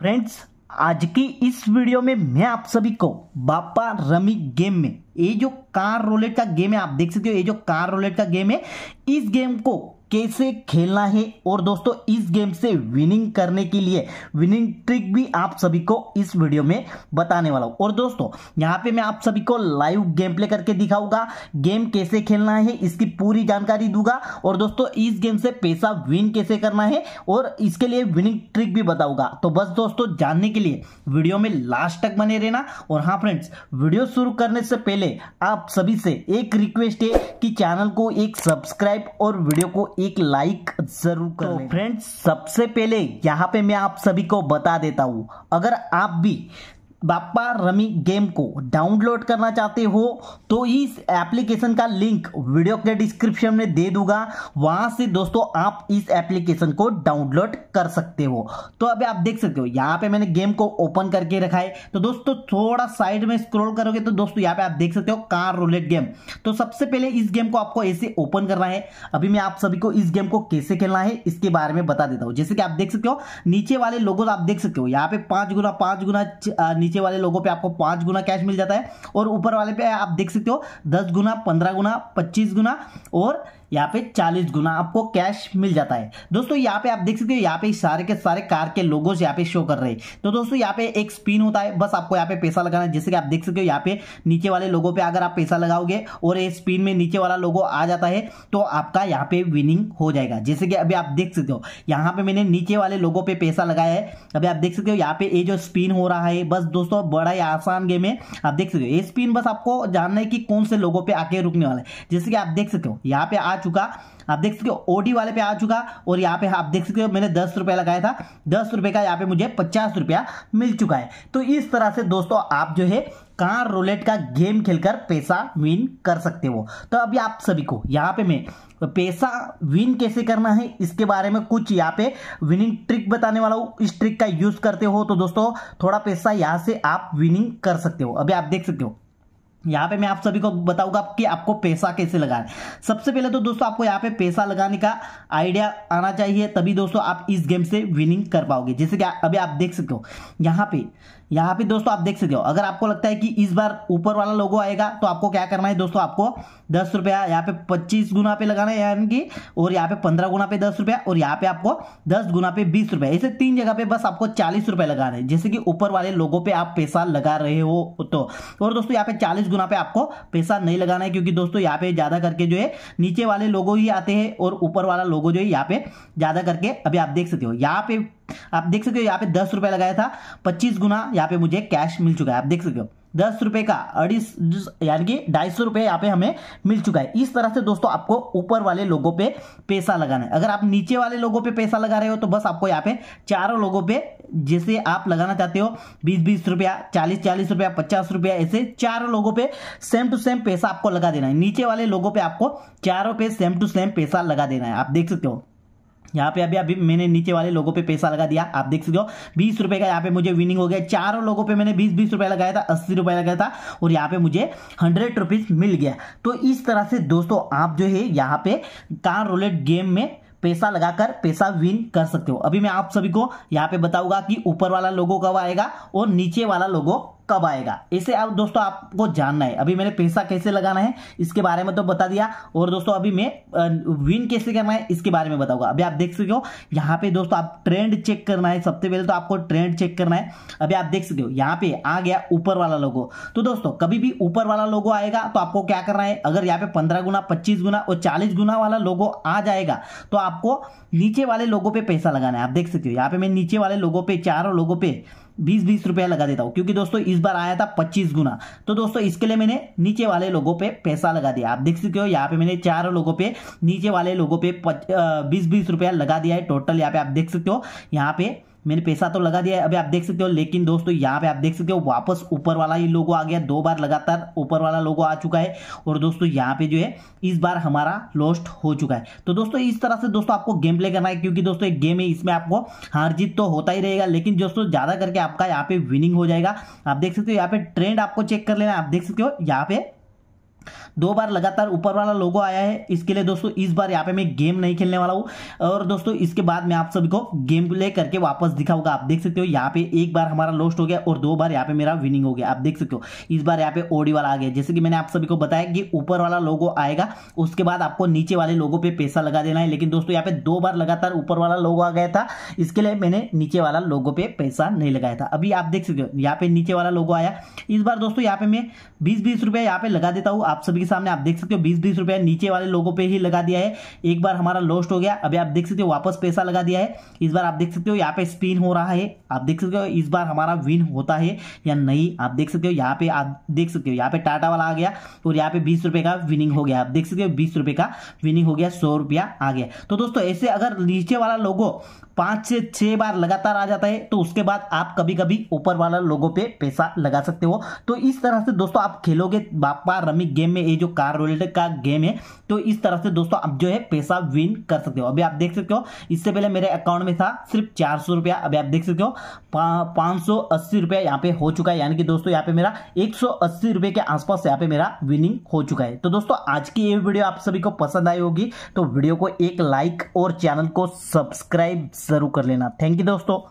friends आज की इस वीडियो में मैं आप सभी को बापा रमी गेम में ये जो कार रोलेट का गेम है आप देख सकते हो ये जो कार रोलेट का गेम है इस गेम को कैसे खेलना है और दोस्तों इस गेम से विनिंग करने के लिए विनिंग ट्रिक भी आप सभी को इस वीडियो में बताने वाला हूं और दोस्तों यहां पे मैं आप सभी को लाइव गेम प्ले करके दिखाऊंगा गेम कैसे खेलना है इसकी पूरी जानकारी दूंगा और दोस्तों इस गेम से पैसा विन कैसे करना है और इसके लिए विनिंग ट्रिक भी बताऊंगा तो बस दोस्तों जानने के लिए वीडियो में लास्ट तक बने रहना और हाँ फ्रेंड्स वीडियो शुरू करने से पहले आप सभी से एक रिक्वेस्ट है कि चैनल को एक सब्सक्राइब और वीडियो को एक लाइक जरूर करो तो फ्रेंड्स सबसे पहले यहाँ पे मैं आप सभी को बता देता हूँ अगर आप भी बापा रमी गेम को डाउनलोड करना चाहते हो तो इस एप्लीकेशन का लिंक वीडियो के डिस्क्रिप्शन में दे दूंगा वहां से दोस्तों आप इस एप्लीकेशन को डाउनलोड कर सकते हो तो अभी आप देख सकते हो यहाँ पे मैंने गेम को ओपन करके रखा है तो दोस्तों थोड़ा साइड में स्क्रॉल करोगे तो दोस्तों यहाँ पे आप देख सकते हो कार रोलेट गेम तो सबसे पहले इस गेम को आपको ऐसे ओपन करना है अभी मैं आप सभी को इस गेम को कैसे खेलना है इसके बारे में बता देता हूँ जैसे कि आप देख सकते हो नीचे वाले लोगों आप देख सकते हो यहाँ पे पांच गुना पांच गुना नीचे वाले लोगों पे आपको पांच गुना कैश मिल जाता है और ऊपर वाले पे आप देख सकते हो दस गुना पंद्रह गुना पच्चीस गुना और यहाँ पे 40 गुना आपको कैश मिल जाता है दोस्तों यहाँ पे आप देख सकते हो यहाँ पे सारे के सारे कार के लोगोज यहाँ पे शो कर रहे हैं तो दोस्तों यहाँ पे एक स्पिन होता है बस आपको यहाँ पे पैसा लगाना है जैसे कि आप देख सकते हो यहाँ पे नीचे वाले लोगों पे अगर आप पैसा लगाओगे और ये स्पिन में नीचे वाला लोगो आ जाता है तो आपका यहाँ पे विनिंग हो जाएगा जैसे कि अभी आप देख सकते हो यहाँ पे मैंने नीचे वाले लोगों पे पैसा लगाया है अभी आप देख सकते हो यहाँ पे ये जो स्पिन हो रहा है बस दोस्तों बड़ा ही आसान गेम है आप देख सकते हो ये स्पिन बस आपको जानना है कि कौन से लोगों पे आके रुकने वाला है जैसे कि आप देख सकते हो यहाँ पे आज आ चुका आप देख सकते हो ओडी वाले पे आ चुका और यहाँ पे आप देख सकते हो मैंने दस रुपया लगाया था दस रुपये का यहाँ पे मुझे पचास रुपया मिल चुका है तो इस तरह से दोस्तों आप जो है कार रोलेट का गेम खेलकर पैसा विन कर सकते हो तो अभी आप सभी को यहाँ पे मैं पैसा विन कैसे करना है इसके बारे में कुछ यहाँ पे विनिंग ट्रिक बताने वाला हूँ इस ट्रिक का यूज करते हो तो दोस्तों थोड़ा पैसा यहाँ से आप विनिंग कर सकते हो अभी आप देख सकते हो यहाँ पे मैं आप सभी को बताऊंगा कि आपको पैसा कैसे लगाना है सबसे पहले तो दोस्तों आपको यहाँ पे पैसा लगाने का आइडिया आना चाहिए तभी दोस्तों आप इस गेम से विनिंग कर पाओगे जैसे कि अभी आप देख सकते हो यहाँ पे यहाँ पे दोस्तों आप देख सकते हो अगर आपको लगता है कि इस बार ऊपर वाला लोगो आएगा तो आपको क्या करना है दोस्तों आपको दस रुपया यहाँ पे पच्चीस गुना पे लगाना है यानी कि और यहाँ पे पंद्रह गुना पे दस रुपया और यहाँ पे आपको दस गुना पे बीस रुपया ऐसे तीन जगह पे बस आपको चालीस रुपया लगाना है जैसे कि ऊपर वाले लोगों पे आप पैसा लगा रहे हो तो और दोस्तों यहाँ पे चालीस गुना पे आपको पैसा नहीं लगाना है क्योंकि दोस्तों यहाँ पे ज़्यादा करके जो है नीचे वाले लोगो ही आते हैं और ऊपर वाला लोगो जो है यहाँ पे ज़्यादा करके अभी आप देख सकते हो यहाँ पे आप देख सकते हो यहाँ पे दस रुपया लगाया था पच्चीस गुना यहाँ पे मुझे कैश मिल चुका है आप देख सकते हो दस रुपए का अड़ीस यानी कि ढाई सौ रुपए यहाँ पे हमें मिल चुका है इस तरह से दोस्तों आपको ऊपर वाले लोगों पे पैसा लगाना है अगर आप नीचे वाले लोगों पे पैसा लगा रहे हो तो बस आपको यहाँ पे चारों लोगों पे जैसे आप लगाना चाहते हो बीस बीस रुपया चालीस चालीस रुपया पचास रुपया ऐसे चारों लोगों पे सेम टू सेम पैसा आपको लगा देना है नीचे वाले लोगों पे आपको चारों पे सेम टू सेम पैसा लगा देना है आप देख सकते हो यहाँ पे अभी अभी मैंने नीचे वाले लोगों पे पैसा लगा दिया आप देख सकते हो बीस रुपए का यहाँ पे मुझे विनिंग हो गया चारों लोगों पे मैंने बीस बीस रुपया लगाया था अस्सी रुपया लगाया था और यहाँ पे मुझे हंड्रेड रुपीज मिल गया तो इस तरह से दोस्तों आप जो है यहाँ पे कार रोलेट गेम में पैसा लगाकर पैसा विन कर सकते हो अभी मैं आप सभी को यहाँ पे बताऊंगा कि ऊपर वाला लोगों कब आएगा और नीचे वाला लोगों कब आएगा इसे अब दोस्तों आपको जानना है अभी मैंने पैसा कैसे लगाना है इसके बारे में तो बता दिया और दोस्तों अभी मैं विन कैसे करना है इसके बारे में बताऊंगा अभी आप देख सकते हो यहाँ पे दोस्तों आप ट्रेंड चेक करना है सबसे पहले तो आपको ट्रेंड चेक करना है अभी आप देख सकते हो यहाँ पे आ गया ऊपर वाला लोगो तो दोस्तों कभी भी ऊपर वाला लोगो आएगा तो आपको क्या करना है अगर यहाँ पे पंद्रह गुना पच्चीस गुना और चालीस गुना वाला लोगो आ जाएगा तो आपको नीचे वाले लोगों पर पैसा लगाना है आप देख सकते हो यहाँ पे मैं नीचे वाले लोगों पर चारों लोगों पर बीस बीस रुपया लगा देता हूँ क्योंकि दोस्तों इस बार आया था पच्चीस गुना तो दोस्तों इसके लिए मैंने नीचे वाले लोगों पे पैसा लगा दिया आप देख सकते हो यहाँ पे मैंने चार लोगों पे नीचे वाले लोगों पे बीस बीस रुपया लगा दिया है टोटल यहाँ पे आप देख सकते हो यहाँ पे मैंने पैसा तो लगा दिया है अभी आप देख सकते हो लेकिन दोस्तों यहाँ पे आप देख सकते हो वापस ऊपर वाला ही लोगो आ गया दो बार लगातार ऊपर वाला लोगो आ चुका है और दोस्तों यहाँ पे जो है इस बार हमारा लॉस्ट हो चुका है तो दोस्तों इस तरह से दोस्तों आपको गेम प्ले करना है क्योंकि दोस्तों एक गेम है इसमें आपको हार जीत तो होता ही रहेगा लेकिन दोस्तों ज़्यादा करके आपका यहाँ पे विनिंग हो जाएगा आप देख सकते हो यहाँ पे ट्रेंड आपको चेक कर लेना आप देख सकते हो यहाँ पे दो बार लगातार ऊपर वाला लोगो आया है इसके लिए दोस्तों इस बार यहाँ पे मैं गेम नहीं खेलने वाला हूँ और दोस्तों इसके बाद मैं आप सभी को गेम प्ले करके वापस दिखाऊंगा आप देख सकते हो यहाँ पे एक बार हमारा लॉस्ट हो गया और दो बार यहाँ पे मेरा विनिंग हो गया आप देख सकते हो इस बार यहाँ पे ओडी वाला आ गया जैसे कि मैंने आप सभी को बताया कि ऊपर वाला लोगो आएगा उसके बाद आपको नीचे वाले लोगों पर पैसा लगा देना है लेकिन दोस्तों यहाँ पे दो बार लगातार ऊपर वाला लोगो आ गया था इसके लिए मैंने नीचे वाला लोगों पर पैसा नहीं लगाया था अभी आप देख सकते हो यहाँ पे नीचे वाला लोगो आया इस बार दोस्तों यहाँ पे मैं बीस बीस रुपया यहाँ पे लगा देता हूँ आप सभी के सामने आप देख सकते हो बीस बीस रुपया नीचे वाले लोगों पे ही लगा दिया है एक बार हमारा लॉस्ट हो गया अभी आप देख सकते हो वापस पैसा लगा दिया है इस बार आप देख सकते हो यहाँ पे स्पिन हो रहा है आप देख सकते हो इस बार हमारा विन होता है या नहीं आप देख सकते हो यहाँ पे आप देख सकते हो यहाँ पे टाटा वाला आ गया और यहाँ पे बीस रुपए का विनिंग हो गया आप देख सकते हो बीस रुपए का विनिंग हो गया सौ रुपया आ गया तो दोस्तों ऐसे अगर नीचे वाला लोगो पांच से छह बार लगातार आ जाता है तो उसके बाद आप कभी कभी ऊपर वाला लोगों पे पैसा लगा सकते हो तो इस तरह से दोस्तों आप खेलोगे बापा रमी गेम में ये जो कार रिलेटेड का गेम है तो इस तरह से दोस्तों आप जो है पैसा विन कर सकते हो अभी आप देख सकते हो इससे पहले मेरे अकाउंट में था सिर्फ चार सौ रुपया अभी आप देख सकते हो पांच सौ अस्सी रुपया यहाँ पे हो चुका है यानी कि दोस्तों यहाँ पे मेरा एक सौ अस्सी रुपये के आसपास यहाँ पे मेरा विनिंग हो चुका है तो दोस्तों आज की ये वीडियो आप सभी को पसंद आई होगी तो वीडियो को एक लाइक और चैनल को सब्सक्राइब ज़रूर कर लेना थैंक यू दोस्तों